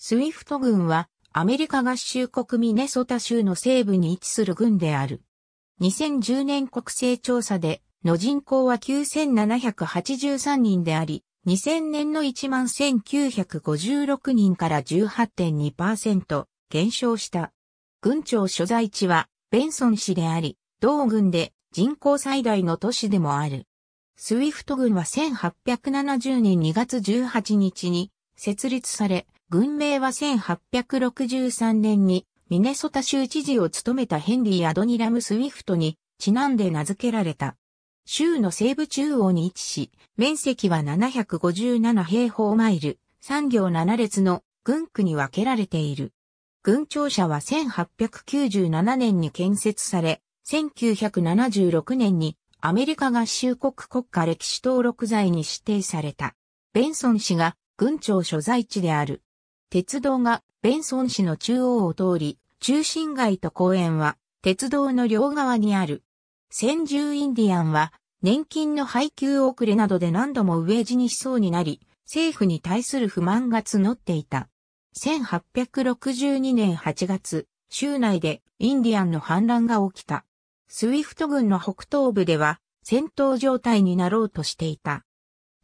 スウィフト軍はアメリカ合衆国ミネソタ州の西部に位置する軍である。2010年国勢調査での人口は9783人であり、2000年の11,956人から18.2%減少した。軍庁所在地はベンソン市であり、同軍で人口最大の都市でもある。スウィフト軍は1870年2月18日に設立され、軍名は1863年にミネソタ州知事を務めたヘンリー・アドニラム・スウィフトにちなんで名付けられた。州の西部中央に位置し、面積は757平方マイル、産業7列の軍区に分けられている。軍庁舎は1897年に建設され、1976年にアメリカ合衆国国家歴史登録財に指定された。ベンソン氏が軍庁所在地である鉄道がベンソン市の中央を通り、中心街と公園は鉄道の両側にある。先住インディアンは年金の配給遅れなどで何度も飢え死にしそうになり、政府に対する不満が募っていた。1862年8月、州内でインディアンの反乱が起きた。スウィフト軍の北東部では戦闘状態になろうとしていた。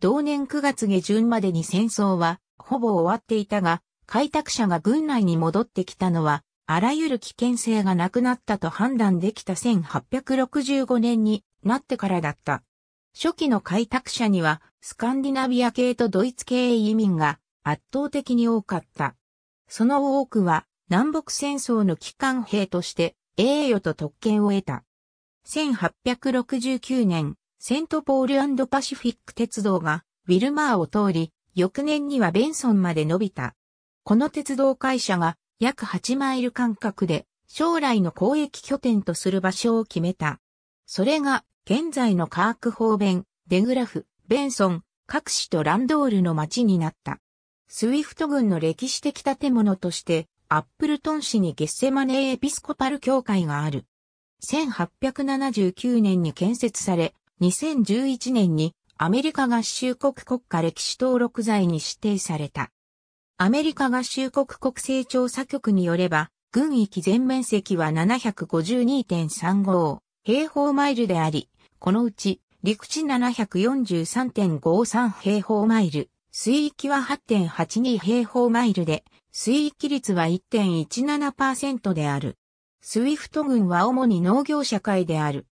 同年9月下旬までに戦争はほぼ終わっていたが、開拓者が軍内に戻ってきたのは、あらゆる危険性がなくなったと判断できた1865年になってからだった。初期の開拓者には、スカンディナビア系とドイツ系移民が圧倒的に多かった。その多くは、南北戦争の機関兵として栄誉と特権を得た。1869年、セントポールパシフィック鉄道がウィルマーを通り、翌年にはベンソンまで伸びた。この鉄道会社が約8マイル間隔で将来の交易拠点とする場所を決めた。それが現在のカーク方便、デグラフ、ベンソン、各市とランドールの町になった。スウィフト軍の歴史的建物として、アップルトン市にゲッセマネーエピスコパル教会がある。1879年に建設され、2011年にアメリカ合衆国国家歴史登録財に指定された。アメリカ合衆国国勢調査局によれば、軍域全面積は752.35平方マイルであり、このうち陸地743.53平方マイル、水域は8.82平方マイルで、水域率は1.17%である。スイフト軍は主に農業社会である。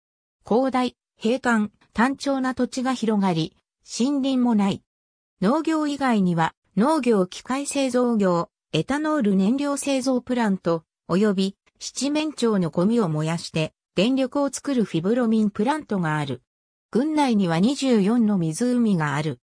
広大、平坦、単調な土地が広がり、森林もない。農業以外には農業機械製造業、エタノール燃料製造プラント、及び七面鳥のゴミを燃やして電力を作るフィブロミンプラントがある。郡内には24の湖がある。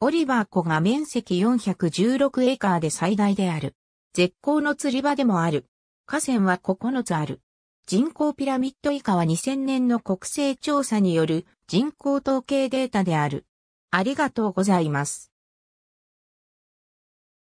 オリバー湖が面積416エーカーで最大である。絶好の釣り場でもある。河川は9つある。人口ピラミッド以下は2000年の国勢調査による人口統計データである。ありがとうございます。